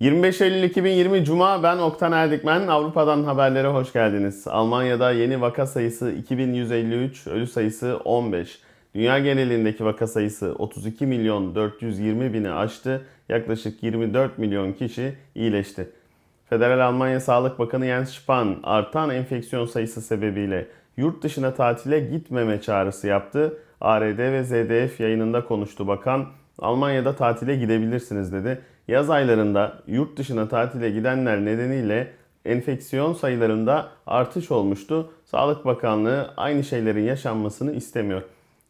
25 Eylül 2020 Cuma ben Oktan Erdikmen. Avrupa'dan haberlere hoş geldiniz. Almanya'da yeni vaka sayısı 2153, ölü sayısı 15. Dünya genelindeki vaka sayısı 32 milyon 420 bini aştı. Yaklaşık 24 milyon kişi iyileşti. Federal Almanya Sağlık Bakanı Jens Spahn artan enfeksiyon sayısı sebebiyle yurt dışına tatile gitmeme çağrısı yaptı. ARD ve ZDF yayınında konuştu bakan. Almanya'da tatile gidebilirsiniz dedi. Yaz aylarında yurt dışına tatile gidenler nedeniyle enfeksiyon sayılarında artış olmuştu. Sağlık Bakanlığı aynı şeylerin yaşanmasını istemiyor.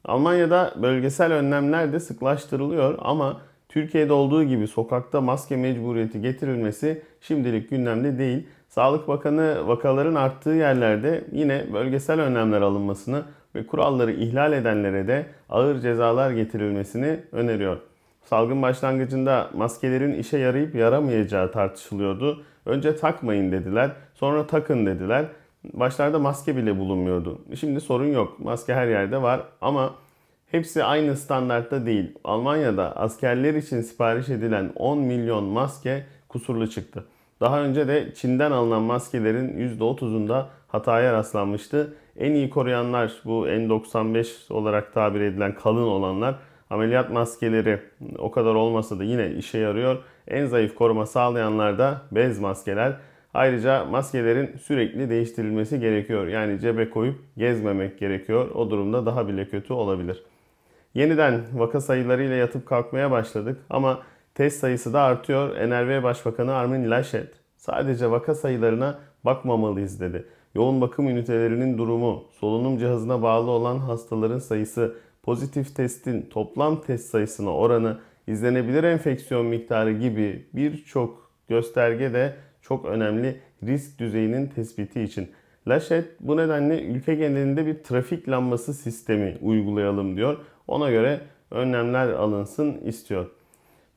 Almanya'da bölgesel önlemler de sıklaştırılıyor ama Türkiye'de olduğu gibi sokakta maske mecburiyeti getirilmesi şimdilik gündemde değil. Sağlık Bakanı vakaların arttığı yerlerde yine bölgesel önlemler alınmasını ve kuralları ihlal edenlere de ağır cezalar getirilmesini öneriyor. Salgın başlangıcında maskelerin işe yarayıp yaramayacağı tartışılıyordu. Önce takmayın dediler, sonra takın dediler. Başlarda maske bile bulunmuyordu. Şimdi sorun yok. Maske her yerde var ama hepsi aynı standartta değil. Almanya'da askerler için sipariş edilen 10 milyon maske kusurlu çıktı. Daha önce de Çin'den alınan maskelerin %30'unda hataya rastlanmıştı. En iyi koruyanlar bu N95 olarak tabir edilen kalın olanlar Ameliyat maskeleri o kadar olmasa da yine işe yarıyor. En zayıf koruma sağlayanlar da bez maskeler. Ayrıca maskelerin sürekli değiştirilmesi gerekiyor. Yani cebe koyup gezmemek gerekiyor. O durumda daha bile kötü olabilir. Yeniden vaka sayılarıyla yatıp kalkmaya başladık ama test sayısı da artıyor. NRV Başbakanı Armin Laschet sadece vaka sayılarına bakmamalıyız dedi. Yoğun bakım ünitelerinin durumu, solunum cihazına bağlı olan hastaların sayısı, pozitif testin toplam test sayısına oranı, izlenebilir enfeksiyon miktarı gibi birçok gösterge de çok önemli risk düzeyinin tespiti için. Laşet bu nedenle ülke genelinde bir trafik lambası sistemi uygulayalım diyor. Ona göre önlemler alınsın istiyor.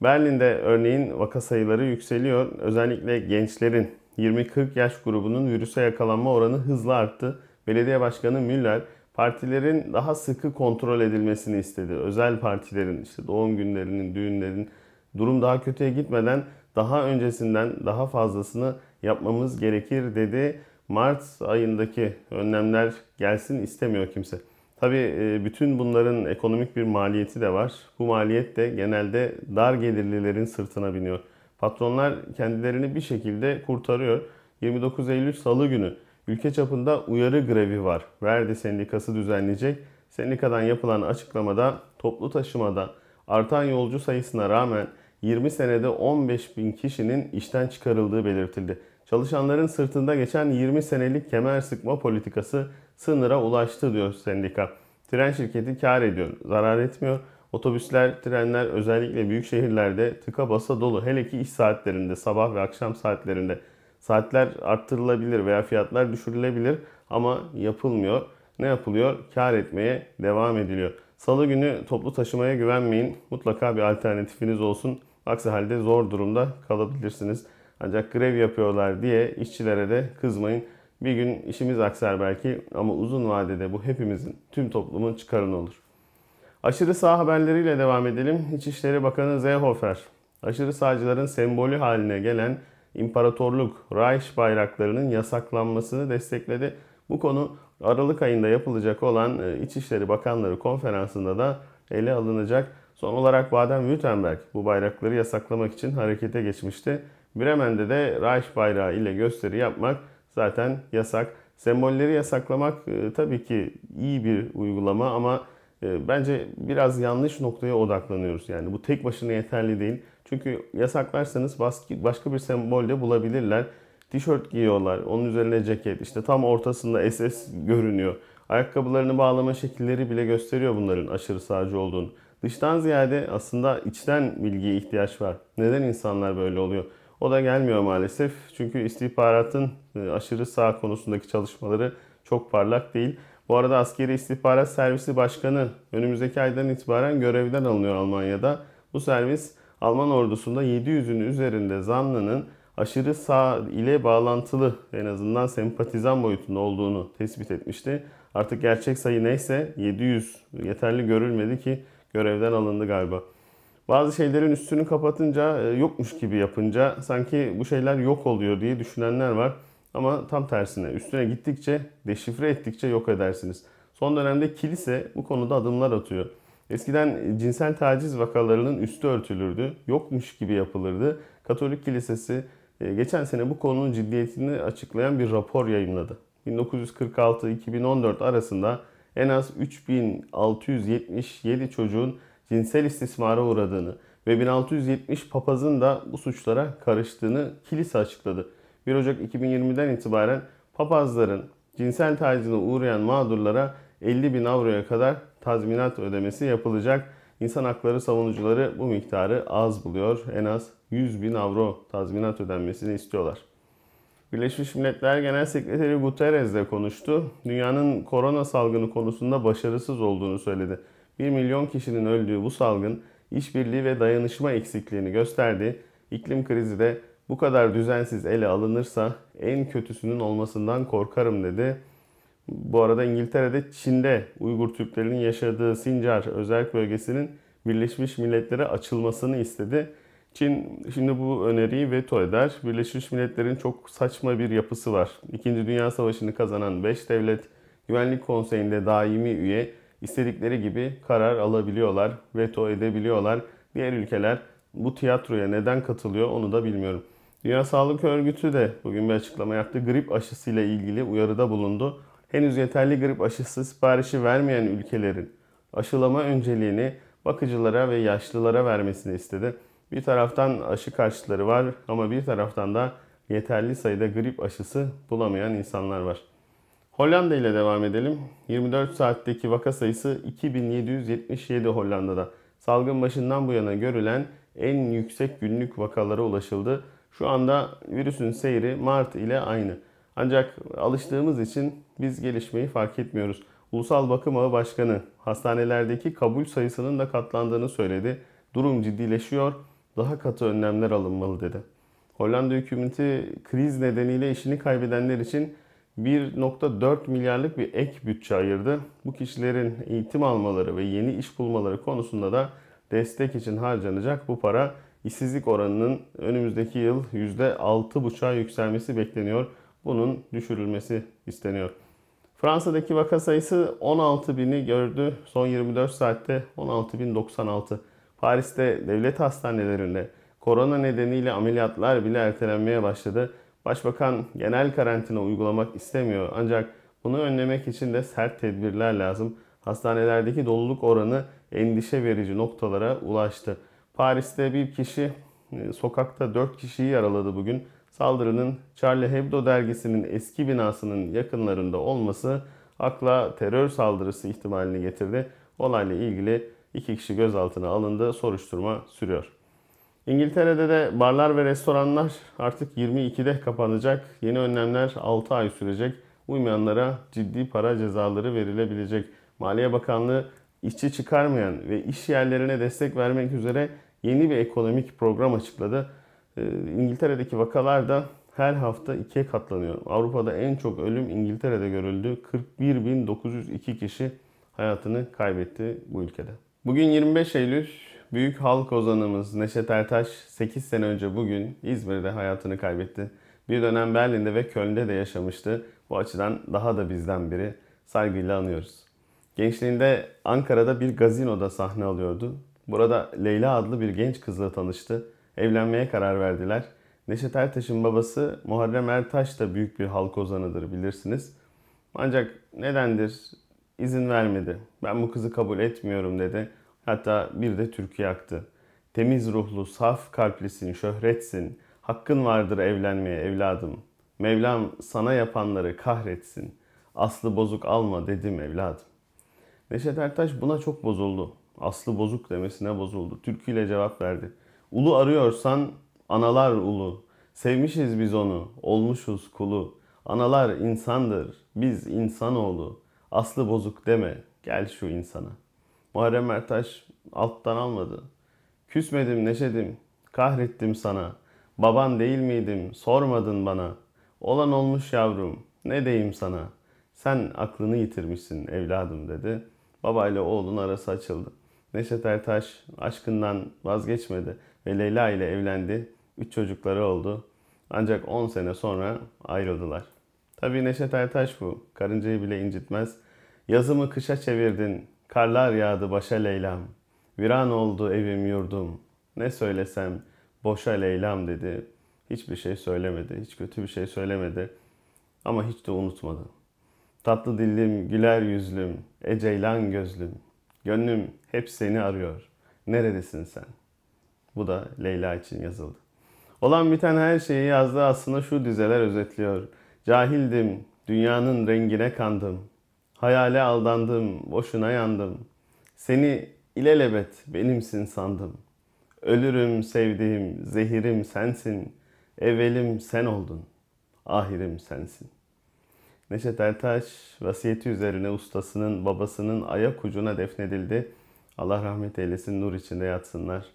Berlin'de örneğin vaka sayıları yükseliyor. Özellikle gençlerin 20-40 yaş grubunun virüse yakalanma oranı hızla arttı. Belediye Başkanı Müller partilerin daha sıkı kontrol edilmesini istedi. Özel partilerin işte doğum günlerinin, düğünlerin durum daha kötüye gitmeden daha öncesinden daha fazlasını yapmamız gerekir dedi. Mart ayındaki önlemler gelsin istemiyor kimse. Tabii e, bütün bunların ekonomik bir maliyeti de var. Bu maliyet de genelde dar gelirlilerin sırtına biniyor. Patronlar kendilerini bir şekilde kurtarıyor. 29 Eylül Salı günü ülke çapında uyarı grevi var. Verdi sendikası düzenleyecek. Sendikadan yapılan açıklamada toplu taşımada artan yolcu sayısına rağmen 20 senede 15 bin kişinin işten çıkarıldığı belirtildi. Çalışanların sırtında geçen 20 senelik kemer sıkma politikası sınıra ulaştı diyor sendika. Tren şirketi kar ediyor, zarar etmiyor. Otobüsler, trenler özellikle büyük şehirlerde tıka basa dolu. Hele ki iş saatlerinde, sabah ve akşam saatlerinde Saatler arttırılabilir veya fiyatlar düşürülebilir ama yapılmıyor. Ne yapılıyor? Kar etmeye devam ediliyor. Salı günü toplu taşımaya güvenmeyin. Mutlaka bir alternatifiniz olsun. Aksi halde zor durumda kalabilirsiniz. Ancak grev yapıyorlar diye işçilere de kızmayın. Bir gün işimiz aksar belki ama uzun vadede bu hepimizin, tüm toplumun çıkarını olur. Aşırı sağ haberleriyle devam edelim. İçişleri Bakanı Zehofer, aşırı sağcıların sembolü haline gelen İmparatorluk Reich bayraklarının yasaklanmasını destekledi. Bu konu Aralık ayında yapılacak olan e, İçişleri Bakanları konferansında da ele alınacak. Son olarak Baden-Württemberg bu bayrakları yasaklamak için harekete geçmişti. Bremen'de de Reich bayrağı ile gösteri yapmak zaten yasak. Sembolleri yasaklamak e, tabii ki iyi bir uygulama ama ee, bence biraz yanlış noktaya odaklanıyoruz. Yani bu tek başına yeterli değil. Çünkü yasaklarsanız başka bir sembol de bulabilirler. Tişört giyiyorlar, onun üzerine ceket, işte tam ortasında SS görünüyor. Ayakkabılarını bağlama şekilleri bile gösteriyor bunların aşırı sağcı olduğunu. Dıştan ziyade aslında içten bilgiye ihtiyaç var. Neden insanlar böyle oluyor? O da gelmiyor maalesef. Çünkü istihbaratın e, aşırı sağ konusundaki çalışmaları çok parlak değil. Bu arada Askeri İstihbarat Servisi Başkanı önümüzdeki aydan itibaren görevden alınıyor Almanya'da. Bu servis Alman ordusunda 700'ün üzerinde zanlının aşırı sağ ile bağlantılı en azından sempatizan boyutunda olduğunu tespit etmişti. Artık gerçek sayı neyse 700 yeterli görülmedi ki görevden alındı galiba. Bazı şeylerin üstünü kapatınca, e, yokmuş gibi yapınca sanki bu şeyler yok oluyor diye düşünenler var. Ama tam tersine üstüne gittikçe, deşifre ettikçe yok edersiniz. Son dönemde kilise bu konuda adımlar atıyor. Eskiden cinsel taciz vakalarının üstü örtülürdü, yokmuş gibi yapılırdı. Katolik Kilisesi e, geçen sene bu konunun ciddiyetini açıklayan bir rapor yayınladı. 1946-2014 arasında en az 3677 çocuğun cinsel istismara uğradığını ve 1670 papazın da bu suçlara karıştığını kilise açıkladı. 1 Ocak 2020'den itibaren papazların cinsel tacizine uğrayan mağdurlara 50 bin avroya kadar tazminat ödemesi yapılacak. İnsan hakları savunucuları bu miktarı az buluyor. En az 100 bin avro tazminat ödenmesini istiyorlar. Birleşmiş Milletler Genel Sekreteri Guterres de konuştu. Dünyanın korona salgını konusunda başarısız olduğunu söyledi. 1 milyon kişinin öldüğü bu salgın işbirliği ve dayanışma eksikliğini gösterdi. İklim krizi de bu kadar düzensiz ele alınırsa en kötüsünün olmasından korkarım dedi. Bu arada İngiltere'de Çin'de Uygur Türklerinin yaşadığı Sincar özel bölgesinin Birleşmiş Milletler'e açılmasını istedi. Çin şimdi bu öneriyi veto eder. Birleşmiş Milletler'in çok saçma bir yapısı var. İkinci Dünya Savaşı'nı kazanan 5 devlet Güvenlik Konseyi'nde daimi üye istedikleri gibi karar alabiliyorlar, veto edebiliyorlar. Diğer ülkeler bu tiyatroya neden katılıyor onu da bilmiyorum. Dünya Sağlık Örgütü de bugün bir açıklama yaptı. Grip aşısıyla ilgili uyarıda bulundu. Henüz yeterli grip aşısı siparişi vermeyen ülkelerin aşılama önceliğini bakıcılara ve yaşlılara vermesini istedi. Bir taraftan aşı karşıtları var ama bir taraftan da yeterli sayıda grip aşısı bulamayan insanlar var. Hollanda ile devam edelim. 24 saatteki vaka sayısı 2777 Hollanda'da. Salgın başından bu yana görülen en yüksek günlük vakalara ulaşıldı. Şu anda virüsün seyri Mart ile aynı. Ancak alıştığımız için biz gelişmeyi fark etmiyoruz. Ulusal Bakım Ağı Başkanı hastanelerdeki kabul sayısının da katlandığını söyledi. Durum ciddileşiyor, daha katı önlemler alınmalı dedi. Hollanda hükümeti kriz nedeniyle işini kaybedenler için 1.4 milyarlık bir ek bütçe ayırdı. Bu kişilerin eğitim almaları ve yeni iş bulmaları konusunda da destek için harcanacak bu para işsizlik oranının önümüzdeki yıl %6,5'a yükselmesi bekleniyor. Bunun düşürülmesi isteniyor. Fransa'daki vaka sayısı 16.000'i gördü. Son 24 saatte 16.096. Paris'te devlet hastanelerinde korona nedeniyle ameliyatlar bile ertelenmeye başladı. Başbakan genel karantina uygulamak istemiyor ancak bunu önlemek için de sert tedbirler lazım. Hastanelerdeki doluluk oranı endişe verici noktalara ulaştı. Paris'te bir kişi e, sokakta 4 kişiyi yaraladı bugün. Saldırının Charlie Hebdo dergisinin eski binasının yakınlarında olması akla terör saldırısı ihtimalini getirdi. Olayla ilgili 2 kişi gözaltına alındı. Soruşturma sürüyor. İngiltere'de de barlar ve restoranlar artık 22'de kapanacak. Yeni önlemler 6 ay sürecek. Uymayanlara ciddi para cezaları verilebilecek. Maliye Bakanlığı işçi çıkarmayan ve iş yerlerine destek vermek üzere yeni bir ekonomik program açıkladı. Ee, İngiltere'deki vakalar da her hafta ikiye katlanıyor. Avrupa'da en çok ölüm İngiltere'de görüldü. 41.902 kişi hayatını kaybetti bu ülkede. Bugün 25 Eylül büyük halk ozanımız Neşet Ertaş 8 sene önce bugün İzmir'de hayatını kaybetti. Bir dönem Berlin'de ve Köln'de de yaşamıştı. Bu açıdan daha da bizden biri. Saygıyla anıyoruz. Gençliğinde Ankara'da bir gazinoda sahne alıyordu. Burada Leyla adlı bir genç kızla tanıştı. Evlenmeye karar verdiler. Neşet Ertaş'ın babası Muharrem Ertaş da büyük bir halk ozanıdır bilirsiniz. Ancak nedendir izin vermedi. Ben bu kızı kabul etmiyorum dedi. Hatta bir de Türkiye yaktı. Temiz ruhlu, saf kalplisin, şöhretsin. Hakkın vardır evlenmeye evladım. Mevlam sana yapanları kahretsin. Aslı bozuk alma dedim evladım. Neşet Ertaş buna çok bozuldu. Aslı bozuk demesine bozuldu. Türkü ile cevap verdi. Ulu arıyorsan analar ulu. Sevmişiz biz onu, olmuşuz kulu. Analar insandır, biz insanoğlu. Aslı bozuk deme, gel şu insana. Muharrem Ertaş alttan almadı. Küsmedim neşedim, kahrettim sana. Baban değil miydim, sormadın bana. Olan olmuş yavrum, ne diyeyim sana. Sen aklını yitirmişsin evladım dedi. Babayla oğlun arası açıldı. Neşet Ertaş aşkından vazgeçmedi ve Leyla ile evlendi. Üç çocukları oldu. Ancak 10 sene sonra ayrıldılar. Tabii Neşet Ertaş bu. Karıncayı bile incitmez. Yazımı kışa çevirdin. Karlar yağdı başa Leyla'm. Viran oldu evim yurdum. Ne söylesem boşa Leyla'm dedi. Hiçbir şey söylemedi. Hiç kötü bir şey söylemedi. Ama hiç de unutmadı. Tatlı dillim, güler yüzlüm, eceylan gözlüm. Gönlüm hep seni arıyor. Neredesin sen? Bu da Leyla için yazıldı. Olan biten her şeyi yazdığı aslında şu dizeler özetliyor. Cahildim, dünyanın rengine kandım. Hayale aldandım, boşuna yandım. Seni ilelebet benimsin sandım. Ölürüm sevdiğim, zehirim sensin. Evelim sen oldun, ahirim sensin. Neşet Ertaş vasiyeti üzerine ustasının babasının ayak ucuna defnedildi. Allah rahmet eylesin nur içinde yatsınlar.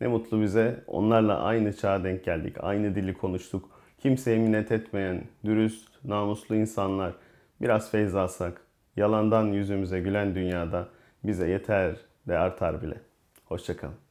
Ne mutlu bize onlarla aynı çağa denk geldik. Aynı dili konuştuk. Kimseye minnet etmeyen, dürüst, namuslu insanlar. Biraz feyz alsak, yalandan yüzümüze gülen dünyada bize yeter ve artar bile. Hoşçakalın.